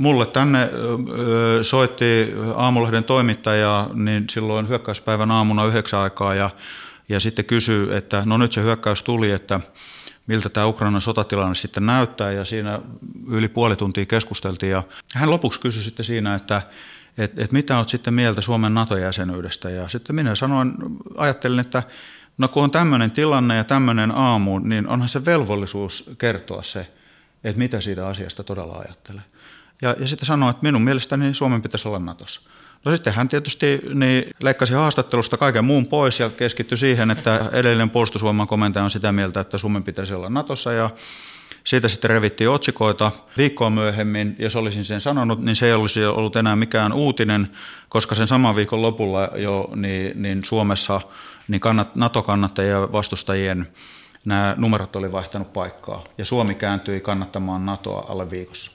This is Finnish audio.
Mulle tänne soitti Aamulehden toimittaja niin silloin hyökkäyspäivän aamuna yhdeksän aikaa ja, ja sitten kysyi, että no nyt se hyökkäys tuli, että miltä tämä Ukrainan sotatilanne sitten näyttää ja siinä yli puoli tuntia keskusteltiin ja hän lopuksi kysyi sitten siinä, että et, et mitä olet sitten mieltä Suomen NATO-jäsenyydestä ja sitten minä sanoin, ajattelin, että no kun on tämmöinen tilanne ja tämmöinen aamu, niin onhan se velvollisuus kertoa se, että mitä siitä asiasta todella ajattelee. Ja, ja sitten sanoi, että minun mielestäni Suomen pitäisi olla Natossa. No sitten hän tietysti niin leikkasi haastattelusta kaiken muun pois ja keskittyi siihen, että edellinen puolustusvoiman komentaja on sitä mieltä, että Suomen pitäisi olla Natossa ja siitä sitten revittiin otsikoita viikkoa myöhemmin. Jos olisin sen sanonut, niin se ei olisi ollut enää mikään uutinen, koska sen saman viikon lopulla jo niin, niin Suomessa niin kannat, NATO-kannattajien ja vastustajien nämä numerot oli vaihtanut paikkaa ja Suomi kääntyi kannattamaan NATOa alle viikossa.